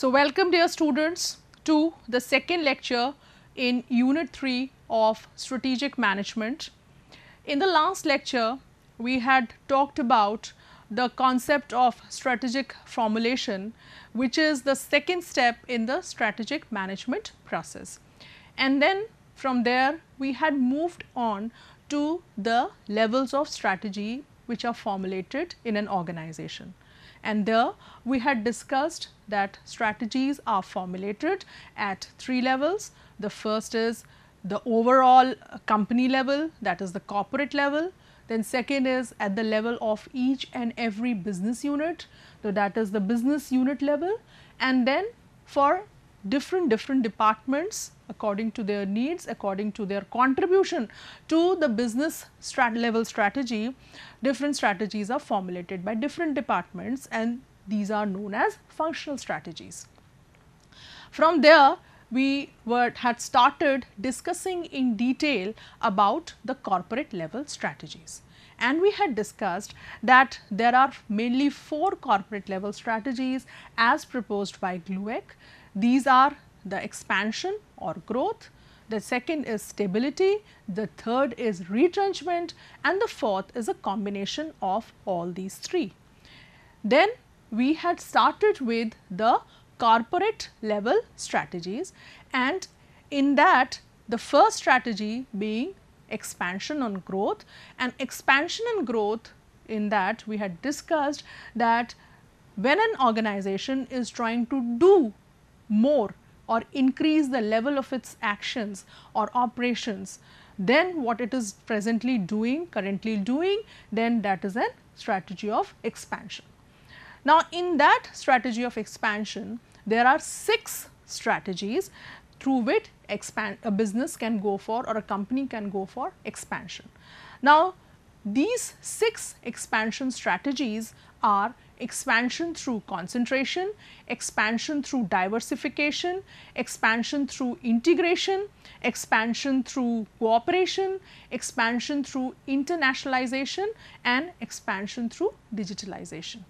So, welcome dear students to the second lecture in unit 3 of strategic management. In the last lecture, we had talked about the concept of strategic formulation which is the second step in the strategic management process. And then from there we had moved on to the levels of strategy which are formulated in an organization. And there we had discussed that strategies are formulated at three levels. The first is the overall company level that is the corporate level. Then second is at the level of each and every business unit. So, that is the business unit level and then for different different departments according to their needs, according to their contribution to the business strat level strategy, different strategies are formulated by different departments and these are known as functional strategies. From there, we were, had started discussing in detail about the corporate level strategies and we had discussed that there are mainly four corporate level strategies as proposed by Glueck. These are the expansion or growth, the second is stability, the third is retrenchment and the fourth is a combination of all these three. Then we had started with the corporate level strategies and in that the first strategy being expansion on growth and expansion on growth in that we had discussed that when an organization is trying to do more or increase the level of its actions or operations then what it is presently doing currently doing then that is a strategy of expansion. Now, in that strategy of expansion, there are 6 strategies through which expand a business can go for or a company can go for expansion. Now, these 6 expansion strategies are expansion through concentration, expansion through diversification, expansion through integration, expansion through cooperation, expansion through internationalization and expansion through digitalization.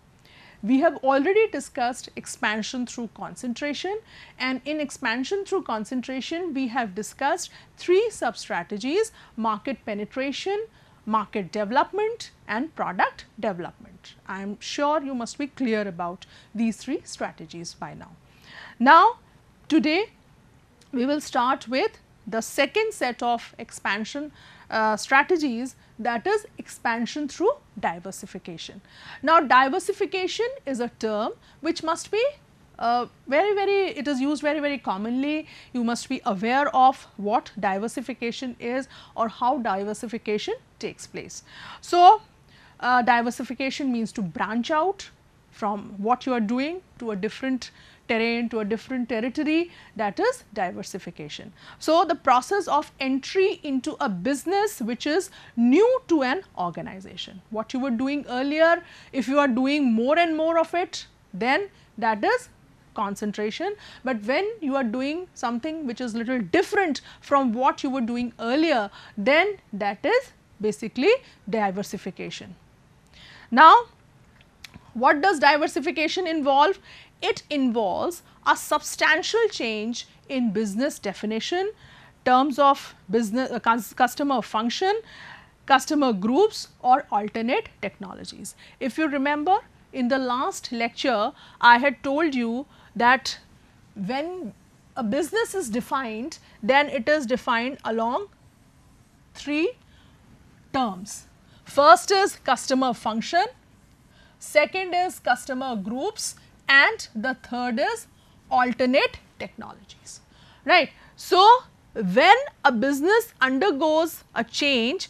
We have already discussed expansion through concentration and in expansion through concentration, we have discussed three sub strategies market penetration, market development and product development. I am sure you must be clear about these three strategies by now. Now, today we will start with the second set of expansion uh, strategies that is expansion through diversification. Now, diversification is a term which must be uh, very very it is used very very commonly you must be aware of what diversification is or how diversification takes place. So, uh, diversification means to branch out from what you are doing to a different terrain to a different territory that is diversification. So, the process of entry into a business which is new to an organization. What you were doing earlier, if you are doing more and more of it, then that is concentration. But when you are doing something which is little different from what you were doing earlier, then that is basically diversification. Now, what does diversification involve? It involves a substantial change in business definition, terms of business uh, customer function, customer groups or alternate technologies. If you remember in the last lecture, I had told you that when a business is defined, then it is defined along three terms. First is customer function, second is customer groups and the third is alternate technologies, right. So, when a business undergoes a change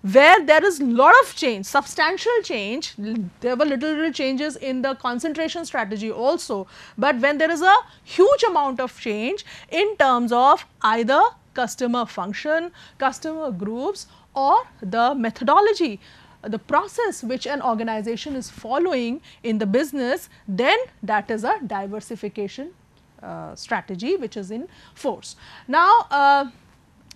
where there is lot of change, substantial change, there were little little changes in the concentration strategy also, but when there is a huge amount of change in terms of either customer function, customer groups or the methodology the process which an organization is following in the business, then that is a diversification uh, strategy which is in force. Now, uh,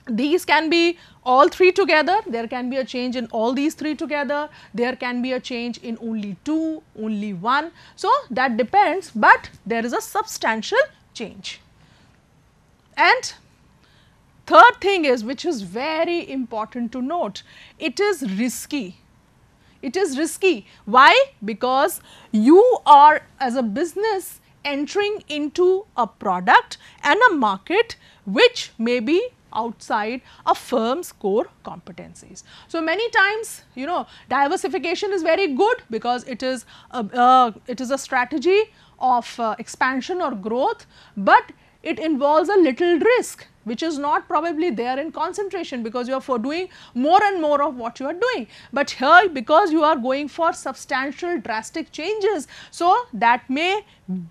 these can be all three together, there can be a change in all these three together, there can be a change in only two, only one. So, that depends, but there is a substantial change. And third thing is which is very important to note, it is risky it is risky. Why? Because you are as a business entering into a product and a market which may be outside a firm's core competencies. So, many times you know diversification is very good because it is a, uh, it is a strategy of uh, expansion or growth, but it involves a little risk which is not probably there in concentration because you are for doing more and more of what you are doing. But here because you are going for substantial drastic changes, so that may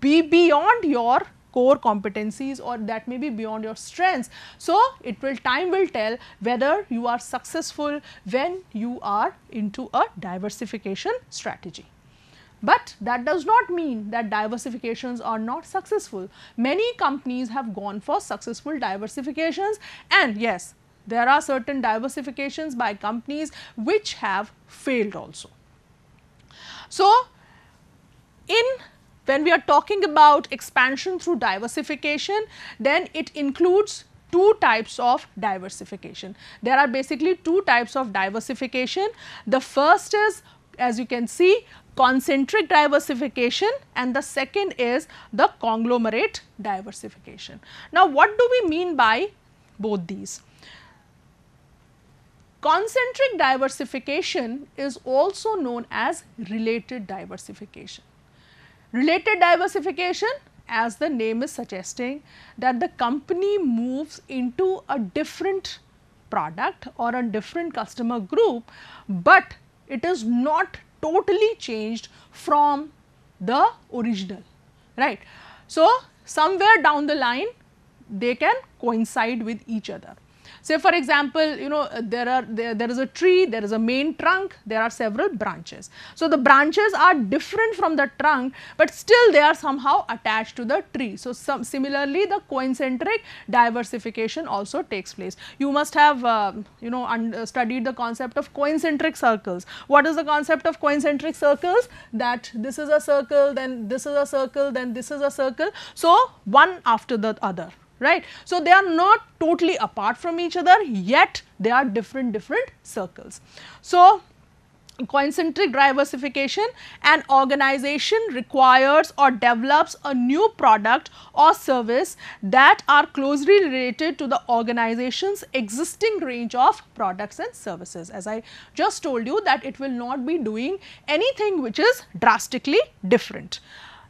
be beyond your core competencies or that may be beyond your strengths. So, it will time will tell whether you are successful when you are into a diversification strategy. But that does not mean that diversifications are not successful. Many companies have gone for successful diversifications and yes, there are certain diversifications by companies which have failed also. So, in when we are talking about expansion through diversification, then it includes two types of diversification. There are basically two types of diversification. The first is as you can see concentric diversification and the second is the conglomerate diversification. Now, what do we mean by both these? Concentric diversification is also known as related diversification. Related diversification as the name is suggesting that the company moves into a different product or a different customer group, but it is not totally changed from the original, right. So, somewhere down the line they can coincide with each other. Say for example, you know uh, there are there, there is a tree, there is a main trunk, there are several branches. So, the branches are different from the trunk, but still they are somehow attached to the tree. So, some similarly the concentric diversification also takes place. You must have uh, you know uh, studied the concept of concentric circles. What is the concept of concentric circles? That this is a circle, then this is a circle, then this is a circle. So, one after the other right. So, they are not totally apart from each other yet they are different different circles. So, concentric diversification an organization requires or develops a new product or service that are closely related to the organization's existing range of products and services as i just told you that it will not be doing anything which is drastically different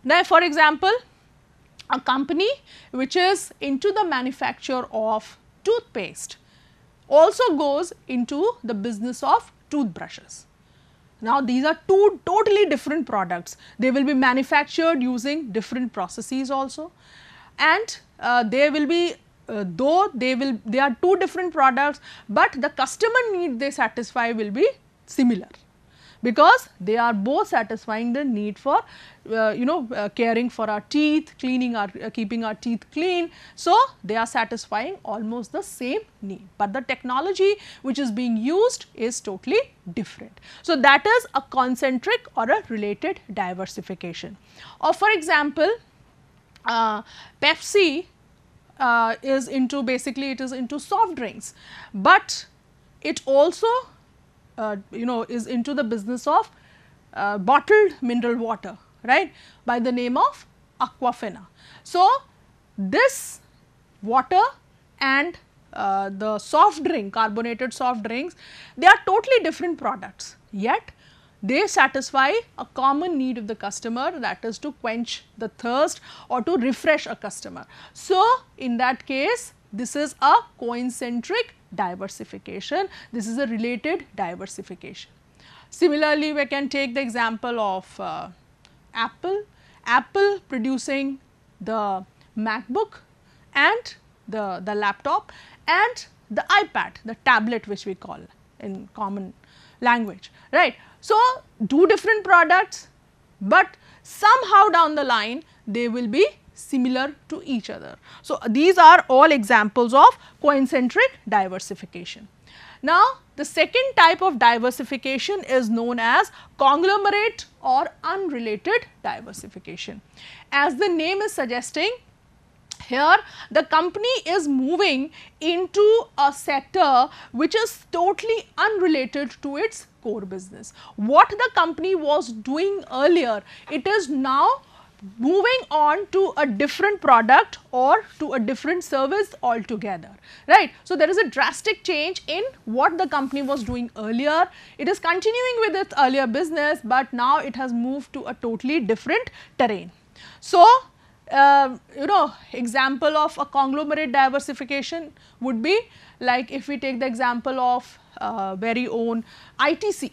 now for example a company which is into the manufacture of toothpaste also goes into the business of toothbrushes. Now, these are two totally different products. They will be manufactured using different processes also and uh, they will be uh, though they will they are two different products, but the customer need they satisfy will be similar because they are both satisfying the need for uh, you know uh, caring for our teeth, cleaning our uh, keeping our teeth clean. So, they are satisfying almost the same need, but the technology which is being used is totally different. So, that is a concentric or a related diversification. Or for example, uh, Pepsi uh, is into basically it is into soft drinks, but it also uh, you know is into the business of uh, bottled mineral water right by the name of Aquafina. So, this water and uh, the soft drink carbonated soft drinks they are totally different products yet they satisfy a common need of the customer that is to quench the thirst or to refresh a customer. So, in that case this is a coincentric diversification. This is a related diversification. Similarly, we can take the example of uh, Apple, Apple producing the MacBook and the, the laptop and the iPad, the tablet which we call in common language, right. So, two different products, but somehow down the line they will be similar to each other. So, these are all examples of concentric diversification. Now, the second type of diversification is known as conglomerate or unrelated diversification. As the name is suggesting, here the company is moving into a sector which is totally unrelated to its core business. What the company was doing earlier, it is now moving on to a different product or to a different service altogether, right. So, there is a drastic change in what the company was doing earlier. It is continuing with its earlier business, but now it has moved to a totally different terrain. So, uh, you know example of a conglomerate diversification would be like if we take the example of uh, very own ITC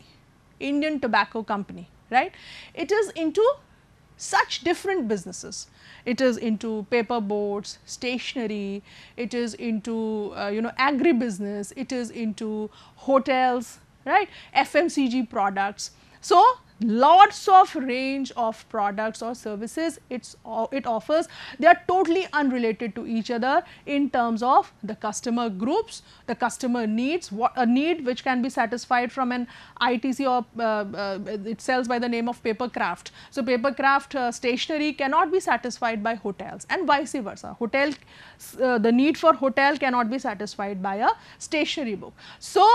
Indian Tobacco Company right it is into such different businesses. It is into paper boards, stationery, it is into uh, you know agri business, it is into hotels, right, FMCG products. So, lots of range of products or services it's it offers they are totally unrelated to each other in terms of the customer groups the customer needs what a need which can be satisfied from an ITC or uh, uh, it sells by the name of paper craft so paper craft uh, stationery cannot be satisfied by hotels and vice versa hotel uh, the need for hotel cannot be satisfied by a stationery book so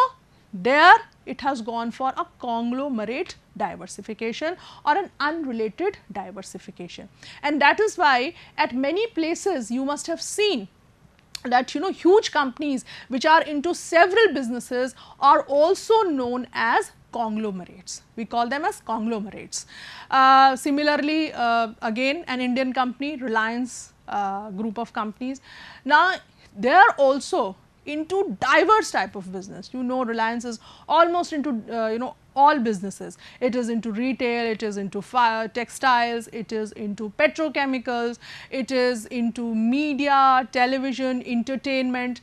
there it has gone for a conglomerate diversification or an unrelated diversification. And that is why at many places you must have seen that you know huge companies which are into several businesses are also known as conglomerates. We call them as conglomerates. Uh, similarly, uh, again an Indian company Reliance uh, group of companies. Now, there also into diverse type of business. You know Reliance is almost into uh, you know all businesses. It is into retail, it is into fire, textiles, it is into petrochemicals, it is into media, television, entertainment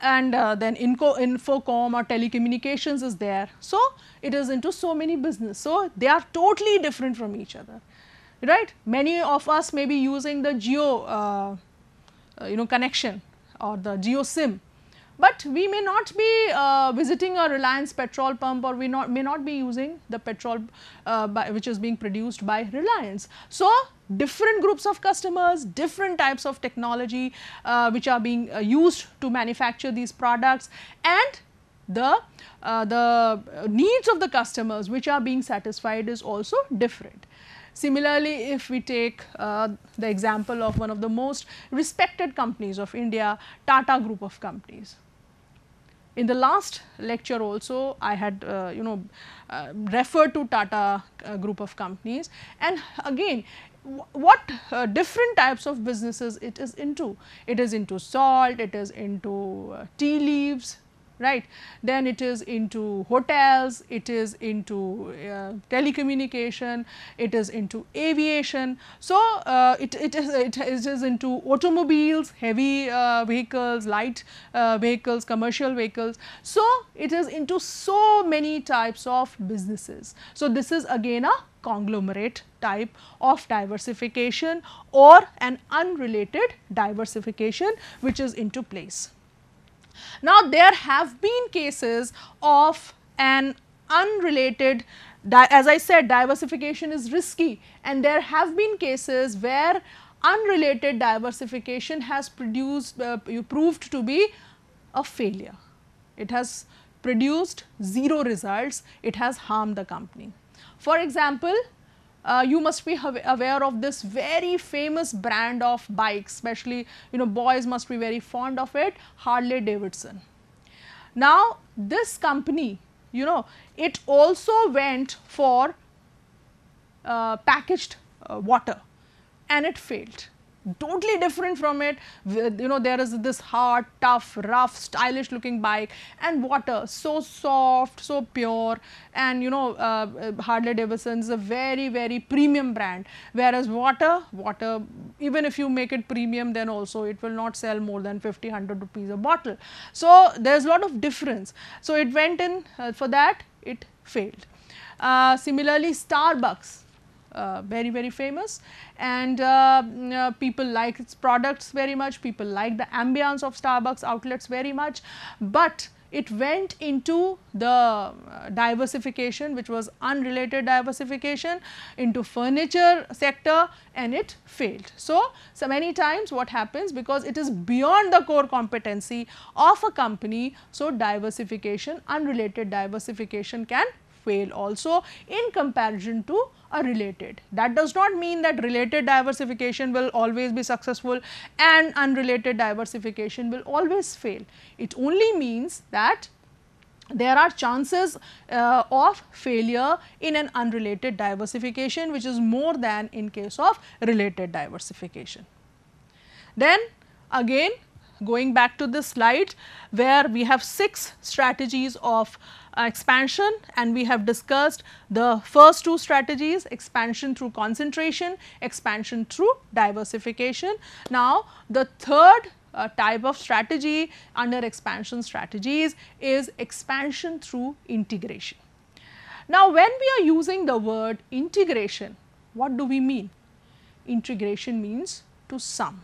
and uh, then Inco, Infocom or telecommunications is there. So, it is into so many business. So, they are totally different from each other, right. Many of us may be using the geo, uh, uh you know connection or the geo SIM but we may not be uh, visiting a Reliance petrol pump or we not, may not be using the petrol uh, by, which is being produced by Reliance. So, different groups of customers, different types of technology uh, which are being uh, used to manufacture these products and the, uh, the needs of the customers which are being satisfied is also different. Similarly, if we take uh, the example of one of the most respected companies of India, Tata group of companies, in the last lecture also I had uh, you know uh, referred to Tata uh, group of companies and again what uh, different types of businesses it is into. It is into salt, it is into uh, tea leaves, right. Then it is into hotels, it is into uh, telecommunication, it is into aviation. So, uh, it, it, is, it is into automobiles, heavy uh, vehicles, light uh, vehicles, commercial vehicles. So, it is into so many types of businesses. So, this is again a conglomerate type of diversification or an unrelated diversification which is into place. Now, there have been cases of an unrelated as I said diversification is risky and there have been cases where unrelated diversification has produced uh, proved to be a failure. It has produced zero results, it has harmed the company. For example, uh, you must be aware of this very famous brand of bike, especially you know boys must be very fond of it, Harley Davidson. Now, this company, you know, it also went for uh, packaged uh, water and it failed totally different from it. You know, there is this hard, tough, rough, stylish looking bike and water so soft, so pure and you know uh, uh Harley Davidson is a very, very premium brand. Whereas water, water even if you make it premium then also it will not sell more than 50, 100 rupees a bottle. So, there is lot of difference. So, it went in uh, for that, it failed. Uh, similarly, Starbucks uh, very very famous and uh, mm, uh, people like its products very much, people like the ambience of Starbucks outlets very much, but it went into the diversification which was unrelated diversification into furniture sector and it failed. So, so many times what happens because it is beyond the core competency of a company. So, diversification unrelated diversification can fail also in comparison to are related. That does not mean that related diversification will always be successful and unrelated diversification will always fail. It only means that there are chances uh, of failure in an unrelated diversification which is more than in case of related diversification. Then again going back to this slide where we have six strategies of uh, expansion and we have discussed the first two strategies expansion through concentration, expansion through diversification. Now, the third uh, type of strategy under expansion strategies is expansion through integration. Now, when we are using the word integration, what do we mean? Integration means to sum,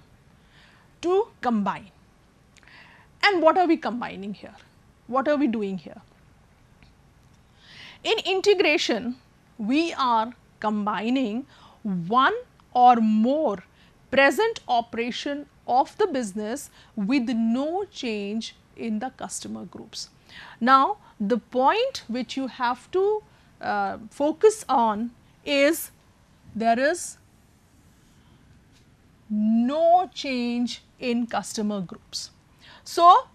to combine and what are we combining here? What are we doing here? In integration, we are combining one or more present operation of the business with no change in the customer groups. Now, the point which you have to uh, focus on is there is no change in customer groups. So,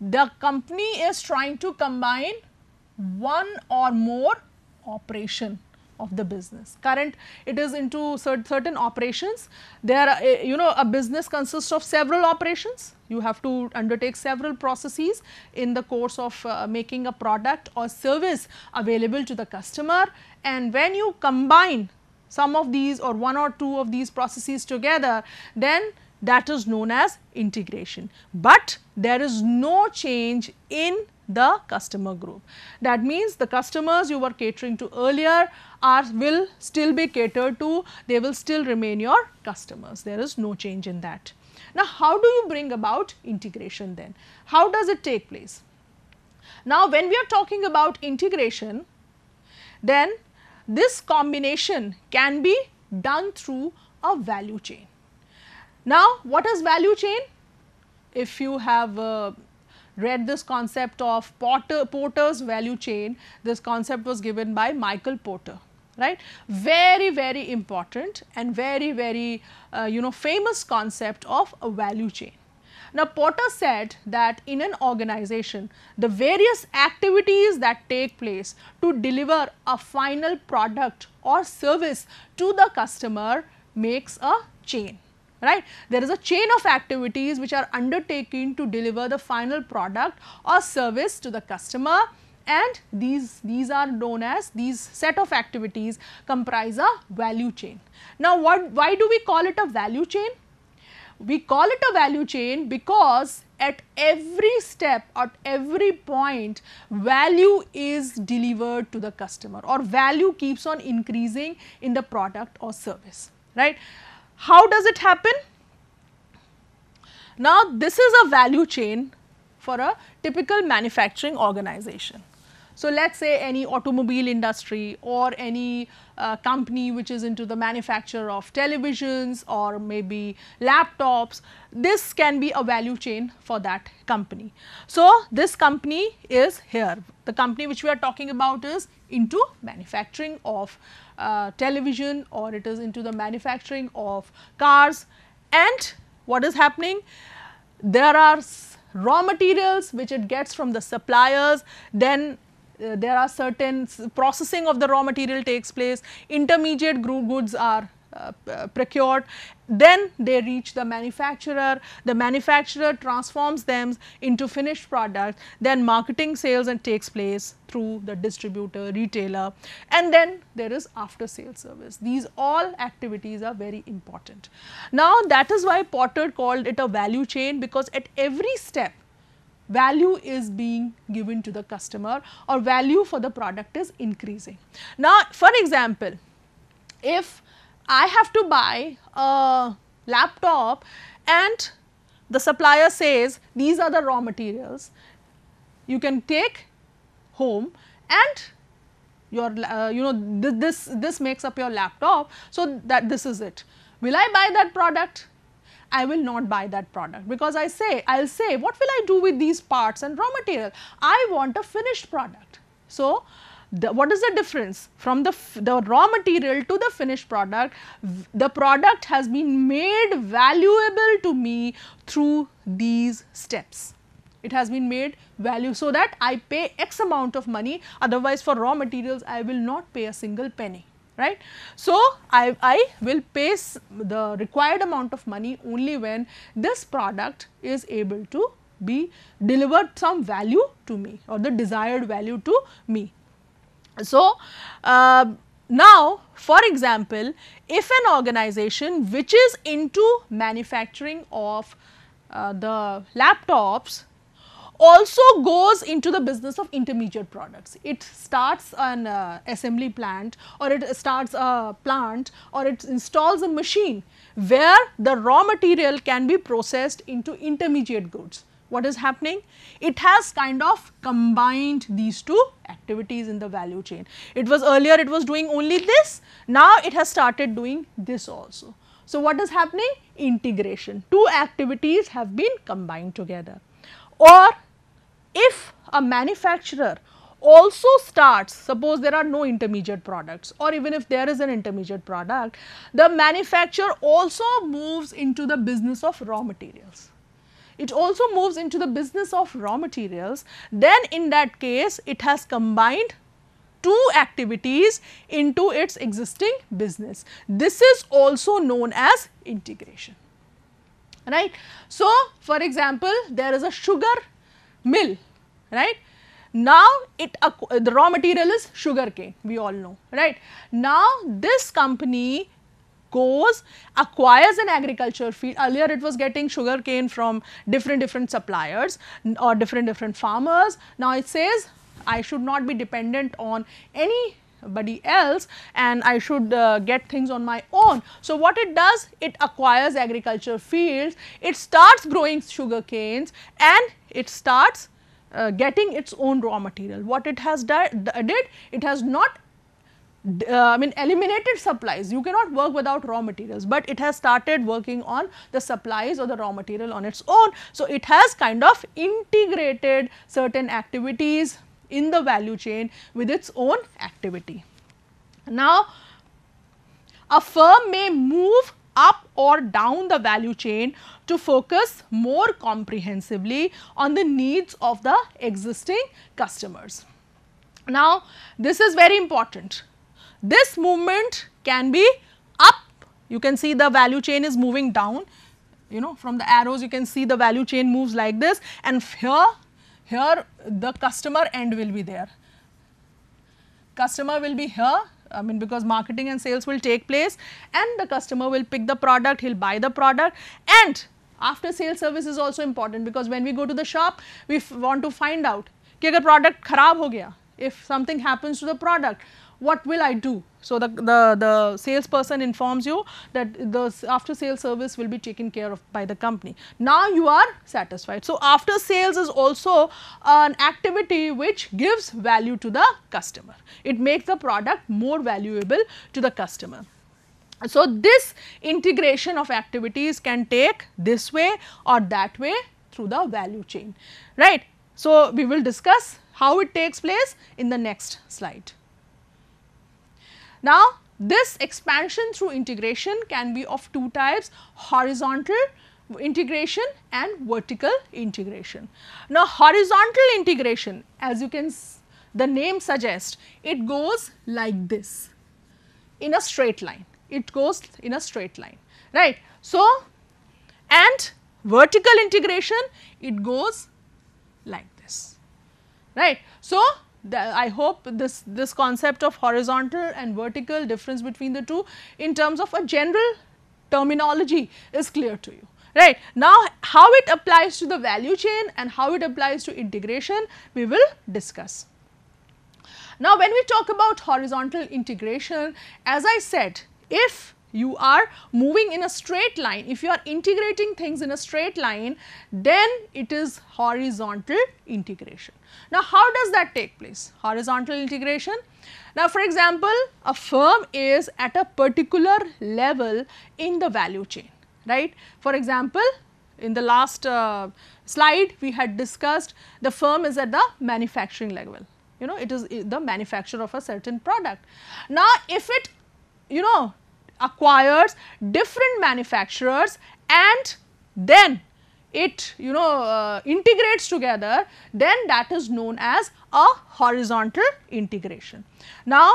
the company is trying to combine one or more operation of the business. Current it is into certain operations. There are, eh, you know a business consists of several operations. You have to undertake several processes in the course of uh, making a product or service available to the customer and when you combine some of these or one or two of these processes together then that is known as integration. But there is no change in the customer group. That means the customers you were catering to earlier are will still be catered to, they will still remain your customers. There is no change in that. Now, how do you bring about integration then? How does it take place? Now, when we are talking about integration, then this combination can be done through a value chain. Now, what is value chain? If you have uh, read this concept of Porter, Porter's value chain, this concept was given by Michael Porter right very very important and very very uh, you know famous concept of a value chain now porter said that in an organization the various activities that take place to deliver a final product or service to the customer makes a chain right. There is a chain of activities which are undertaken to deliver the final product or service to the customer and these these are known as these set of activities comprise a value chain now what why do we call it a value chain we call it a value chain because at every step at every point value is delivered to the customer or value keeps on increasing in the product or service right how does it happen? Now, this is a value chain for a typical manufacturing organization. So, let us say any automobile industry or any uh, company which is into the manufacture of televisions or maybe laptops, this can be a value chain for that company. So, this company is here. The company which we are talking about is into manufacturing of uh, television or it is into the manufacturing of cars and what is happening? There are raw materials which it gets from the suppliers, then uh, there are certain processing of the raw material takes place, intermediate goods are uh, uh, procured, then they reach the manufacturer, the manufacturer transforms them into finished product, then marketing sales and takes place through the distributor, retailer and then there is after sales service. These all activities are very important. Now that is why Potter called it a value chain because at every step value is being given to the customer or value for the product is increasing. Now, for example, if I have to buy a laptop and the supplier says these are the raw materials you can take home and your uh, you know th this this makes up your laptop so that this is it will i buy that product I will not buy that product because I say, I will say what will I do with these parts and raw material? I want a finished product. So, the, what is the difference from the, the raw material to the finished product? The product has been made valuable to me through these steps. It has been made value so that I pay X amount of money otherwise for raw materials I will not pay a single penny right. So, I, I will pay the required amount of money only when this product is able to be delivered some value to me or the desired value to me. So, uh, now for example, if an organization which is into manufacturing of uh, the laptops also goes into the business of intermediate products. It starts an uh, assembly plant or it starts a plant or it installs a machine where the raw material can be processed into intermediate goods. What is happening? It has kind of combined these two activities in the value chain. It was earlier it was doing only this, now it has started doing this also. So, what is happening? Integration. Two activities have been combined together or if a manufacturer also starts suppose there are no intermediate products or even if there is an intermediate product the manufacturer also moves into the business of raw materials. It also moves into the business of raw materials then in that case it has combined two activities into its existing business. This is also known as integration right. So, for example, there is a sugar mill, right. Now, it the raw material is sugar cane, we all know, right. Now, this company goes acquires an agriculture field earlier it was getting sugar cane from different different suppliers or different different farmers now it says I should not be dependent on any somebody else and I should uh, get things on my own. So, what it does? It acquires agriculture fields, it starts growing sugar canes and it starts uh, getting its own raw material. What it has did, it has not uh, I mean eliminated supplies. You cannot work without raw materials, but it has started working on the supplies or the raw material on its own. So, it has kind of integrated certain activities in the value chain with its own activity. Now, a firm may move up or down the value chain to focus more comprehensively on the needs of the existing customers. Now, this is very important. This movement can be up, you can see the value chain is moving down, you know from the arrows you can see the value chain moves like this and here here the customer end will be there. Customer will be here I mean because marketing and sales will take place and the customer will pick the product, he will buy the product and after sales service is also important because when we go to the shop we want to find out कि product खराब if something happens to the product what will I do? So, the, the, the salesperson informs you that the after sales service will be taken care of by the company. Now, you are satisfied. So, after sales is also an activity which gives value to the customer. It makes the product more valuable to the customer. So, this integration of activities can take this way or that way through the value chain, right. So, we will discuss how it takes place in the next slide. Now, this expansion through integration can be of two types horizontal integration and vertical integration. Now, horizontal integration as you can the name suggests it goes like this in a straight line it goes in a straight line right. So, and vertical integration it goes like this right. So, the, I hope this, this concept of horizontal and vertical difference between the two in terms of a general terminology is clear to you right. Now, how it applies to the value chain and how it applies to integration we will discuss. Now, when we talk about horizontal integration as I said if you are moving in a straight line. If you are integrating things in a straight line, then it is horizontal integration. Now, how does that take place? Horizontal integration. Now, for example, a firm is at a particular level in the value chain, right. For example, in the last uh, slide we had discussed the firm is at the manufacturing level you know it is the manufacture of a certain product now if it you know acquires different manufacturers and then it you know uh, integrates together then that is known as a horizontal integration. Now,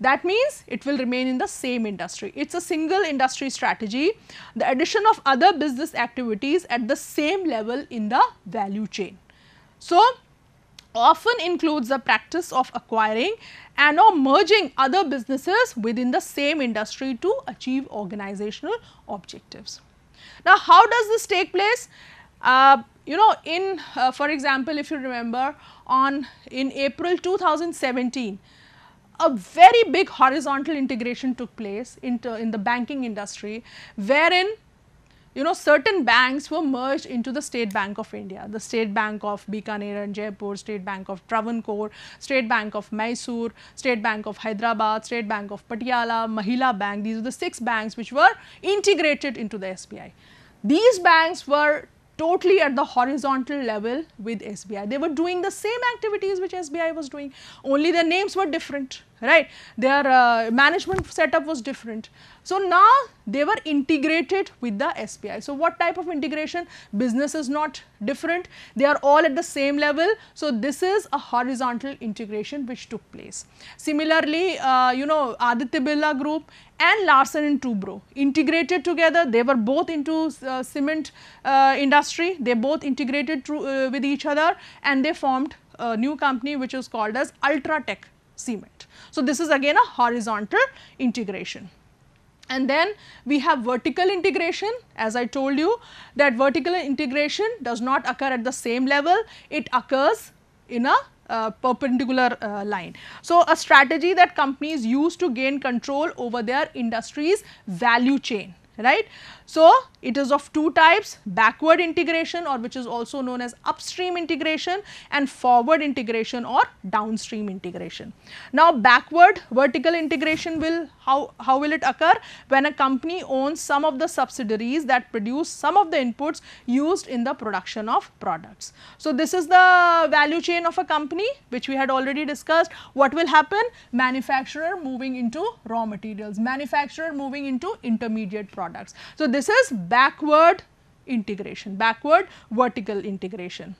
that means it will remain in the same industry. It is a single industry strategy. The addition of other business activities at the same level in the value chain. So, often includes the practice of acquiring and or merging other businesses within the same industry to achieve organizational objectives. Now, how does this take place? Uh, you know in uh, for example, if you remember on in April 2017, a very big horizontal integration took place in, in the banking industry wherein you know certain banks were merged into the State Bank of India, the State Bank of Bikaner and Jaipur, State Bank of Travancore, State Bank of Mysore, State Bank of Hyderabad, State Bank of Patiala, Mahila Bank. These are the six banks which were integrated into the SBI. These banks were totally at the horizontal level with SBI. They were doing the same activities which SBI was doing, only their names were different right. Their uh, management setup was different. So, now they were integrated with the SPI. So, what type of integration? Business is not different. They are all at the same level. So, this is a horizontal integration which took place. Similarly, uh, you know Aditya Birla Group and Larsen and Toubro integrated together. They were both into uh, cement uh, industry. They both integrated through, uh, with each other and they formed a new company which is called as Ultratech Cement. So, this is again a horizontal integration. And then we have vertical integration as I told you that vertical integration does not occur at the same level, it occurs in a uh, perpendicular uh, line. So, a strategy that companies use to gain control over their industry's value chain, right. So, it is of two types backward integration or which is also known as upstream integration and forward integration or downstream integration. Now, backward vertical integration will how, how will it occur when a company owns some of the subsidiaries that produce some of the inputs used in the production of products. So, this is the value chain of a company which we had already discussed what will happen manufacturer moving into raw materials manufacturer moving into intermediate products. So, this is backward integration, backward vertical integration.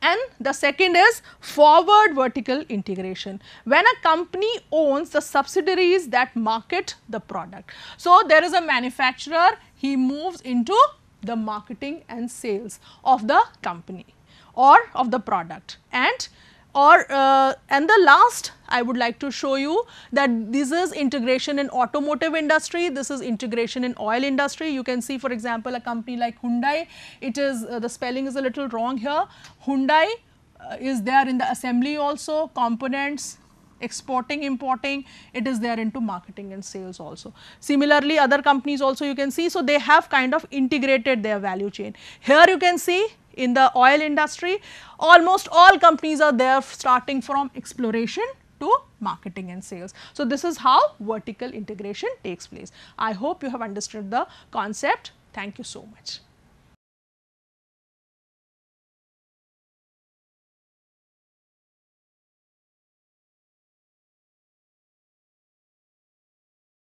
And the second is forward vertical integration, when a company owns the subsidiaries that market the product. So, there is a manufacturer, he moves into the marketing and sales of the company or of the product and or uh, and the last I would like to show you that this is integration in automotive industry, this is integration in oil industry. You can see for example, a company like Hyundai, it is uh, the spelling is a little wrong here, Hyundai uh, is there in the assembly also, components, exporting, importing, it is there into marketing and sales also. Similarly, other companies also you can see, so they have kind of integrated their value chain. Here you can see in the oil industry. Almost all companies are there starting from exploration to marketing and sales. So, this is how vertical integration takes place. I hope you have understood the concept. Thank you so much.